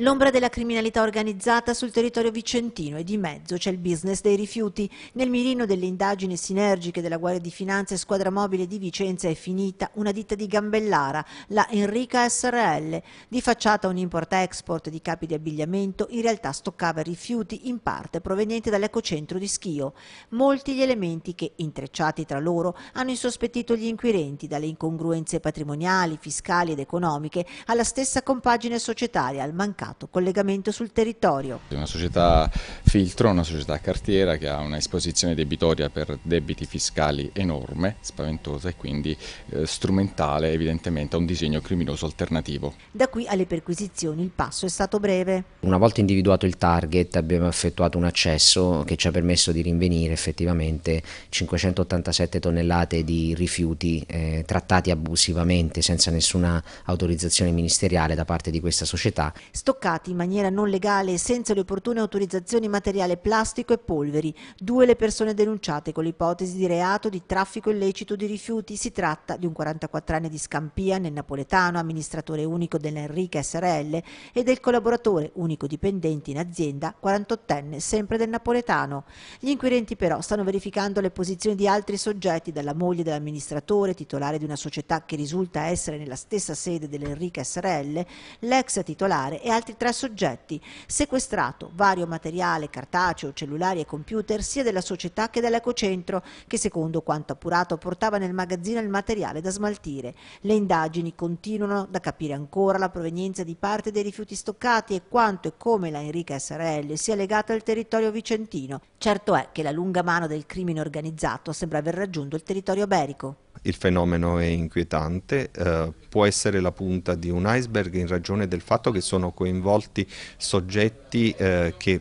L'ombra della criminalità organizzata sul territorio vicentino e di mezzo c'è il business dei rifiuti. Nel mirino delle indagini sinergiche della Guardia di Finanza e Squadra Mobile di Vicenza è finita una ditta di Gambellara, la Enrica SRL. Di facciata un import-export di capi di abbigliamento, in realtà stoccava rifiuti in parte provenienti dall'ecocentro di Schio. Molti gli elementi che, intrecciati tra loro, hanno insospettito gli inquirenti, dalle incongruenze patrimoniali, fiscali ed economiche alla stessa compagine societaria, al mancato mercato, collegamento sul territorio. È una società filtro, una società cartiera che ha una esposizione debitoria per debiti fiscali enorme, spaventosa e quindi eh, strumentale evidentemente a un disegno criminoso alternativo. Da qui alle perquisizioni il passo è stato breve. Una volta individuato il target abbiamo effettuato un accesso che ci ha permesso di rinvenire effettivamente 587 tonnellate di rifiuti eh, trattati abusivamente senza nessuna autorizzazione ministeriale da parte di questa società. Sto stoccati in maniera non legale e senza le opportune autorizzazioni materiale plastico e polveri. Due le persone denunciate con l'ipotesi di reato di traffico illecito di rifiuti. Si tratta di un 44enne di Scampia, nel napoletano, amministratore unico dell'Enrica SRL e del collaboratore unico dipendente in azienda, 48enne, sempre del napoletano. Gli inquirenti però stanno verificando le posizioni di altri soggetti, dalla moglie dell'amministratore, titolare di una società che risulta essere nella stessa sede dell'Enrica SRL, l'ex titolare e altri altri tre soggetti, sequestrato vario materiale cartaceo, cellulari e computer sia della società che dell'ecocentro che secondo quanto appurato portava nel magazzino il materiale da smaltire. Le indagini continuano da capire ancora la provenienza di parte dei rifiuti stoccati e quanto e come la Enrica SRL sia legata al territorio vicentino. Certo è che la lunga mano del crimine organizzato sembra aver raggiunto il territorio berico. Il fenomeno è inquietante, eh, può essere la punta di un iceberg in ragione del fatto che sono coinvolti soggetti eh, che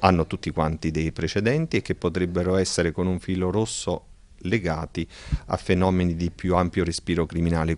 hanno tutti quanti dei precedenti e che potrebbero essere con un filo rosso legati a fenomeni di più ampio respiro criminale.